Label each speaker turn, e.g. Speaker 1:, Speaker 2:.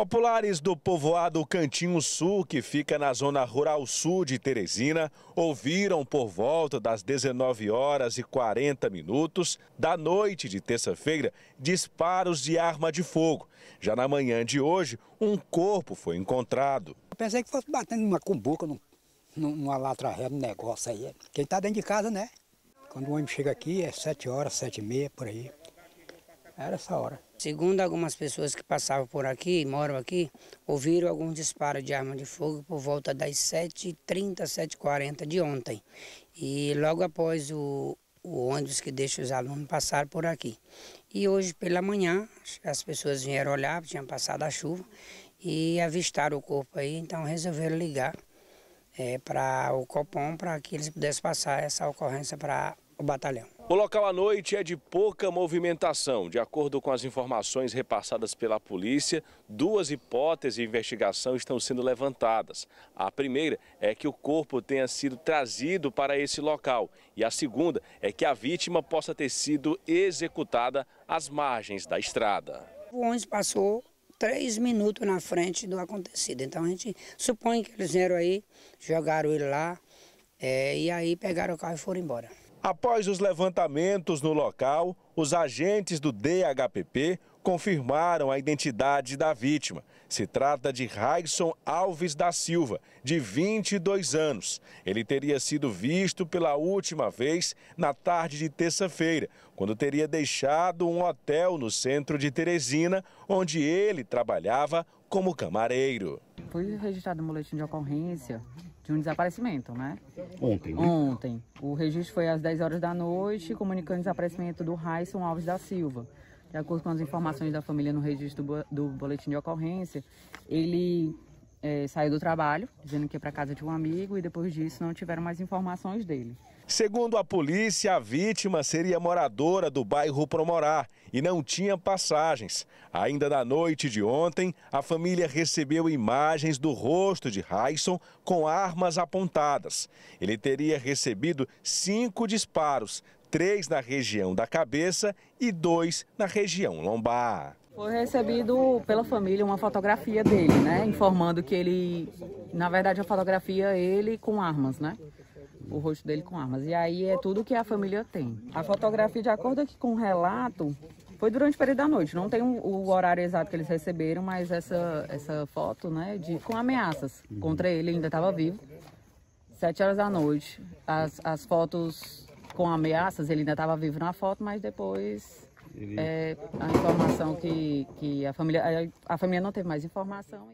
Speaker 1: Populares do povoado Cantinho Sul, que fica na zona rural sul de Teresina, ouviram por volta das 19 horas e 40 minutos da noite de terça-feira disparos de arma de fogo. Já na manhã de hoje, um corpo foi encontrado. Eu pensei que fosse batendo uma cumbuca
Speaker 2: numa latra ré, num negócio aí. Quem está dentro de casa, né? Quando o homem chega aqui é 7 horas, 7 e meia, por aí. Era essa hora. Segundo algumas pessoas que passavam por aqui, moram aqui, ouviram alguns disparos de arma de fogo por volta das 7h30, 7h40 de ontem. E logo após o, o ônibus que deixa os alunos passar por aqui. E hoje pela manhã as pessoas vieram olhar, tinha passado a chuva e avistaram o corpo aí, então resolveram ligar é, eh, para o Copom para que eles pudessem passar essa ocorrência para o batalhão.
Speaker 1: O local à noite é de pouca movimentação. De acordo com as informações repassadas pela polícia, duas hipóteses de investigação estão sendo levantadas. A primeira é que o corpo tenha sido trazido para esse local, e a segunda é que a vítima possa ter sido executada às margens da estrada.
Speaker 2: O ônibus passou três minutos na frente do acontecido, então a gente supõe que eles vieram aí, jogaram ele lá, é, e aí pegaram o carro e foram embora.
Speaker 1: Após os levantamentos no local, os agentes do DHPP confirmaram a identidade da vítima. Se trata de Raison Alves da Silva, de 22 anos. Ele teria sido visto pela última vez na tarde de terça-feira, quando teria deixado um hotel no centro de Teresina, onde ele trabalhava como camareiro.
Speaker 3: Foi registrado um boletim de ocorrência de um desaparecimento, né? Ontem, né? Ontem. O registro foi às 10 horas da noite, comunicando o desaparecimento do Raisson Alves da Silva. De acordo com as informações da família no registro do, do boletim de ocorrência, ele é, saiu do trabalho, dizendo que ia para casa de um amigo e depois disso não tiveram mais informações dele.
Speaker 1: Segundo a polícia, a vítima seria moradora do bairro Promorar e não tinha passagens. Ainda na noite de ontem, a família recebeu imagens do rosto de Raison com armas apontadas. Ele teria recebido cinco disparos, três na região da cabeça e dois na região lombar.
Speaker 3: Foi recebido pela família uma fotografia dele, né? Informando que ele, na verdade, a fotografia ele com armas, né? O rosto dele com armas. E aí é tudo que a família tem. A fotografia, de acordo com o relato, foi durante o período da noite. Não tem o horário exato que eles receberam, mas essa, essa foto, né, de, com ameaças contra ele, ainda estava vivo. Sete horas da noite. As, as fotos com ameaças, ele ainda estava vivo na foto, mas depois ele... é, a informação que, que a família. A, a família não teve mais informação.